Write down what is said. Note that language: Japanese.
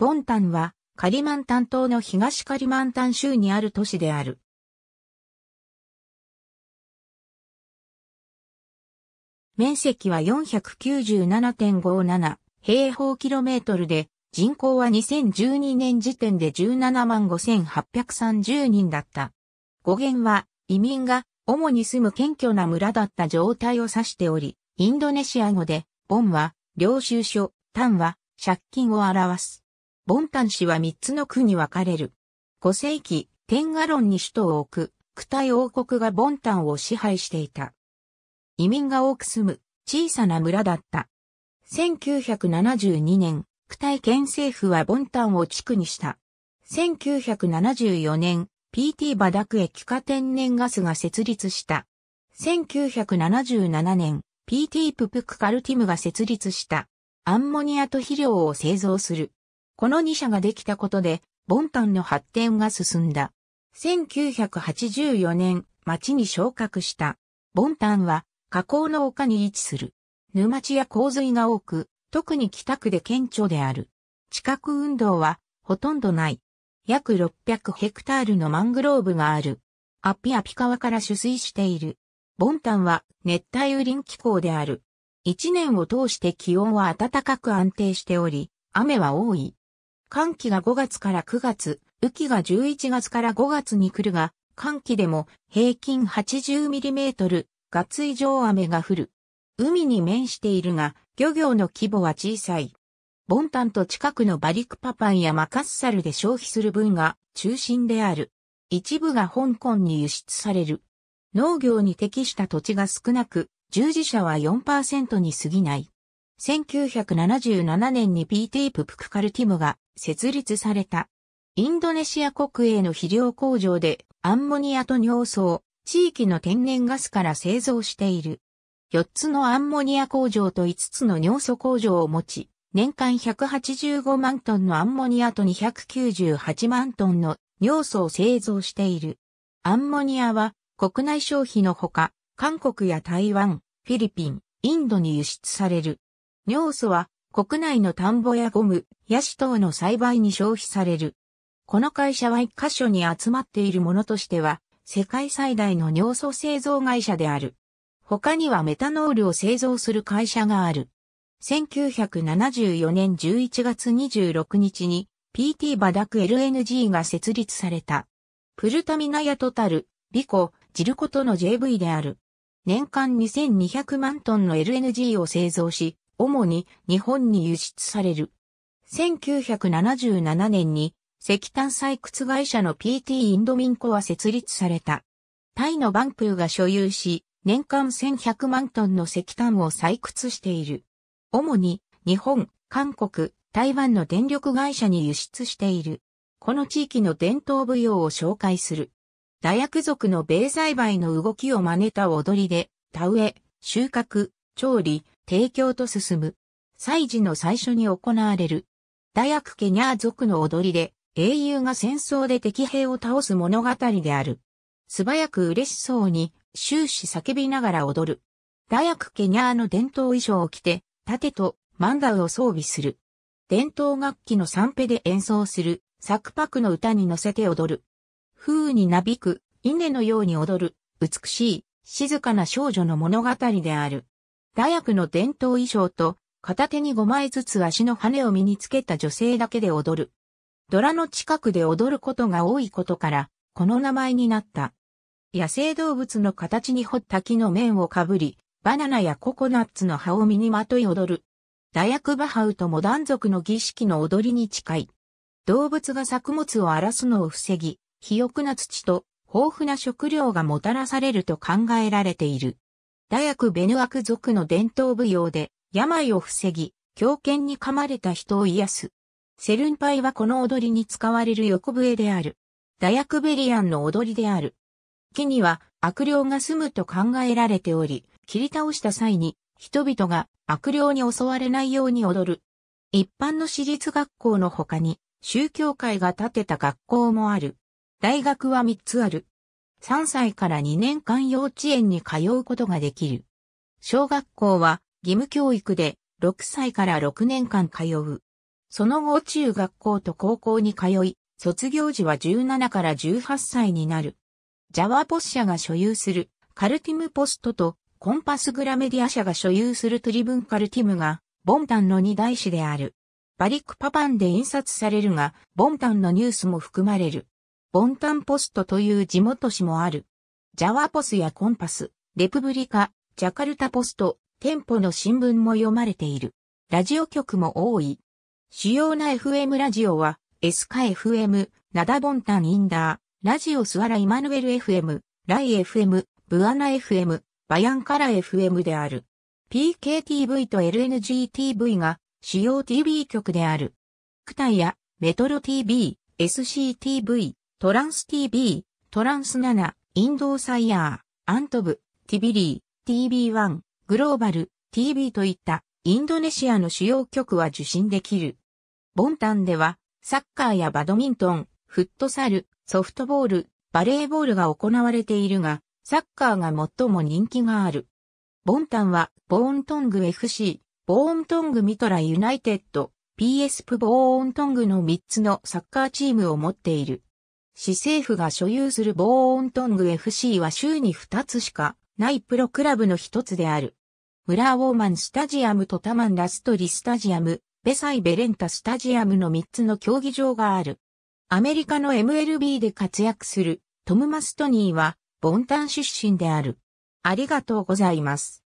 ボンタンはカリマンタン島の東カリマンタン州にある都市である。面積は497.57平方キロメートルで人口は2012年時点で17万5830人だった。語源は移民が主に住む謙虚な村だった状態を指しており、インドネシア語でボンは領収書、タンは借金を表す。ボンタン市は3つの区に分かれる。5世紀、天下論に首都を置く、区体王国がボンタンを支配していた。移民が多く住む小さな村だった。1972年、区体県政府はボンタンを地区にした。1974年、PT バダク液化天然ガスが設立した。1977年、PT ププクカルティムが設立した。アンモニアと肥料を製造する。この2社ができたことで、ボンタンの発展が進んだ。1984年、町に昇格した。ボンタンは、河口の丘に位置する。沼地や洪水が多く、特に北区で顕著である。地殻運動は、ほとんどない。約600ヘクタールのマングローブがある。アピアピ川から取水している。ボンタンは熱帯雨林気候である。一年を通して気温は暖かく安定しており、雨は多い。寒気が5月から9月、雨季が11月から5月に来るが、寒気でも平均 80mm 月以上雨が降る。海に面しているが、漁業の規模は小さい。ボンタンと近くのバリクパパンやマカッサルで消費する分が中心である。一部が香港に輸出される。農業に適した土地が少なく、従事者は4%に過ぎない。1977年に PT ププクカルティムが設立された。インドネシア国営の肥料工場でアンモニアと尿素を地域の天然ガスから製造している。4つのアンモニア工場と5つの尿素工場を持ち、年間185万トンのアンモニアと298万トンの尿素を製造している。アンモニアは国内消費のほか、韓国や台湾、フィリピン、インドに輸出される。尿素は国内の田んぼやゴム、ヤシ等の栽培に消費される。この会社は一箇所に集まっているものとしては、世界最大の尿素製造会社である。他にはメタノールを製造する会社がある。1974年11月26日に PT バダク LNG が設立された。プルタミナヤトタル、ビコ、ジルコとの JV である。年間2200万トンの LNG を製造し、主に日本に輸出される。1977年に石炭採掘会社の PT インドミンコは設立された。タイのバンプーが所有し、年間1100万トンの石炭を採掘している。主に日本、韓国、台湾の電力会社に輸出している。この地域の伝統舞踊を紹介する。大薬族の米栽培の動きを真似た踊りで、田植え、収穫、調理、提供と進む。祭事の最初に行われる。ダヤクケニャー族の踊りで、英雄が戦争で敵兵を倒す物語である。素早く嬉しそうに、終始叫びながら踊る。ダヤクケニャーの伝統衣装を着て、盾とマンダウを装備する。伝統楽器のサンペで演奏する、サクパクの歌に乗せて踊る。風になびく、稲のように踊る、美しい、静かな少女の物語である。大学の伝統衣装と、片手に5枚ずつ足の羽を身につけた女性だけで踊る。ドラの近くで踊ることが多いことから、この名前になった。野生動物の形に掘った木の面をかぶり、バナナやココナッツの葉を身にまとい踊る。大役バハウとモダン族の儀式の踊りに近い。動物が作物を荒らすのを防ぎ、肥沃な土と豊富な食料がもたらされると考えられている。ダヤク・ベヌアク族の伝統舞踊で、病を防ぎ、狂犬に噛まれた人を癒す。セルンパイはこの踊りに使われる横笛である。ダヤクベリアンの踊りである。木には悪霊が住むと考えられており、切り倒した際に人々が悪霊に襲われないように踊る。一般の私立学校の他に宗教会が建てた学校もある。大学は3つある。3歳から2年間幼稚園に通うことができる。小学校は義務教育で6歳から6年間通う。その後中学校と高校に通い、卒業時は17から18歳になる。ジャワポス社が所有するカルティムポストとコンパスグラメディア社が所有するトリブンカルティムがボンタンの二大師である。バリックパパンで印刷されるが、ボンタンのニュースも含まれる。ボンタンポストという地元紙もある。ジャワポスやコンパス、レプブリカ、ジャカルタポスト、店舗の新聞も読まれている。ラジオ局も多い。主要な FM ラジオは、エスカ FM、ナダボンタンインダー、ラジオスアライマヌエル FM、ライ FM、ブアナ FM、バヤンカラ FM である。PKTV と LNGTV が主要 TV 局である。クタイやメトロ TV、SCTV、トランス TV、トランス7、インドーサイヤー、アントブ、ティビリー、TB1、グローバル、TV といったインドネシアの主要局は受信できる。ボンタンではサッカーやバドミントン、フットサル、ソフトボール、バレーボールが行われているが、サッカーが最も人気がある。ボンタンはボーントング FC、ボーントングミトラユナイテッド、PS プボーントングの3つのサッカーチームを持っている。市政府が所有するボーオントング FC は州に2つしかないプロクラブの一つである。ムラーウォーマンスタジアムとタマンラストリスタジアム、ベサイベレンタスタジアムの3つの競技場がある。アメリカの MLB で活躍するトム・マストニーはボンタン出身である。ありがとうございます。